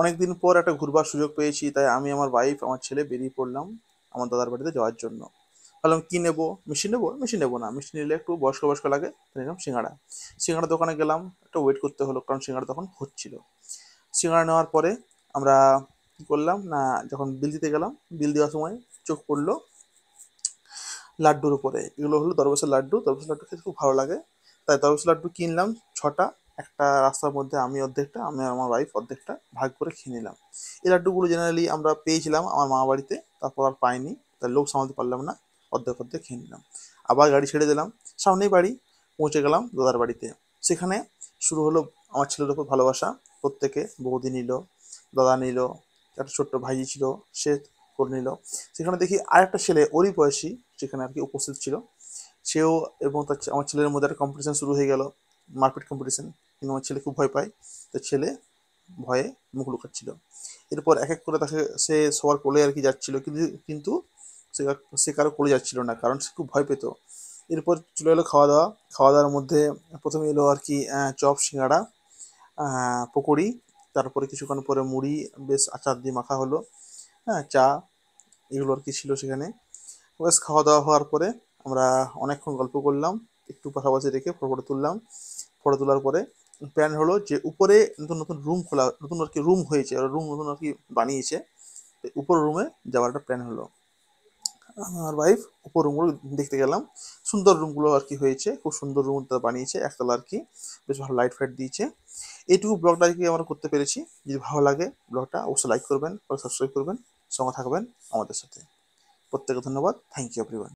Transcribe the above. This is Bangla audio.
অনেকদিন পর একটা ঘুরবার সুযোগ পেয়েছি তাই আমি আমার ওয়াইফ আমার ছেলে বেরিয়ে পড়লাম আমার দাদার বাড়িতে যাওয়ার জন্য ভাবলাম কি নেবো মেশিন নেবো মেশিন নেবো না মেশিন নিলে একটু বয়স্ক বয়স্ক লাগে নিলাম সিঙ্গাড়া সিঙ্গাড়া দোকানে গেলাম একটা ওয়েট করতে হলো কারণ সিঙ্গাড়া তখন হচ্ছিল সিঙ্গাড়া নেওয়ার পরে আমরা কী করলাম না যখন বিল দিতে গেলাম বিল দেওয়ার সময় চোখ পড়লো লাড্ডুর উপরে এগুলো হলো দরবেশের লাড্ডু দরবেশের লাড্ডু খেতে খুব ভালো লাগে তাই দরবেশের লাড্ডু কিনলাম ছটা একটা রাস্তার মধ্যে আমি অর্ধেকটা আমি আমার ওয়াইফ অর্ধেকটা ভাগ করে খেয়ে নিলাম এই লাড্ডুগুলো জেনারেলি আমরা পেয়েছিলাম আমার মা বাড়িতে তারপর আর পাইনি তার লোক সামলাতে পারলাম না অর্ধেক অর্ধেক খেয়ে নিলাম আবার গাড়ি ছেড়ে দিলাম সামনেই বাড়ি পৌঁছে গেলাম দাদার বাড়িতে সেখানে শুরু হলো আমার ছেলের ওপর ভালোবাসা প্রত্যেকে বৌদি নিল দাদা নিল একটা ছোট্ট ভাইজি ছিল সে করে নিল সেখানে দেখি আরেকটা ছেলে ওরই বয়সী সেখানে আর কি উপস্থিত ছিল সেও এবং তার আমার ছেলের মধ্যে একটা কম্পিটিশন শুরু হয়ে গেল মারপিট কম্পিটিশন কিন্তু আমার ছেলে খুব ভয় পায় তো ছেলে ভয়ে মুখ লুকাচ্ছিল এরপর এক এক করে তাকে সে সবার কোলে আর কি যাচ্ছিল কিন্তু কিন্তু সে সে কারো কোলে যাচ্ছিল না কারণ সে খুব ভয় পেত এরপর চলে এলো খাওয়া দাওয়া খাওয়া দাওয়ার মধ্যে প্রথমে এলো আর কি চপ সিঙ্গাড়া পকোড়ি তারপরে কিছুক্ষণ পরে মুড়ি বেশ আচার দিয়ে মাখা হলো হ্যাঁ চা এগুলো আর কি ছিল সেখানে বেশ খাওয়া দাওয়া হওয়ার পরে আমরা অনেকক্ষণ গল্প করলাম একটু পাশাপাশি রেখে ফটো তুললাম ফটো তোলার পরে প্ল্যান হলো যে উপরে নতুন নতুন রুম খোলা নতুন আর কি রুম হয়েছে রুম নতুন আর কি বানিয়েছে উপর রুমে যাওয়ার একটা প্ল্যান হলো আমার ওয়াইফ উপর রুমগুলো দেখতে গেলাম সুন্দর রুমগুলো আর কি হয়েছে খুব সুন্দর রুম তারা বানিয়েছে একতলা আর কি বেশ ভালো লাইট ফাইট দিয়েছে এইটুকু ব্লগটা আর কি আমরা করতে পেরেছি যদি ভালো লাগে ব্লগটা অবশ্যই লাইক করবেন সাবস্ক্রাইব করবেন সঙ্গে থাকবেন আমাদের সাথে প্রত্যেকে ধন্যবাদ থ্যাংক ইউ এভরিওয়ান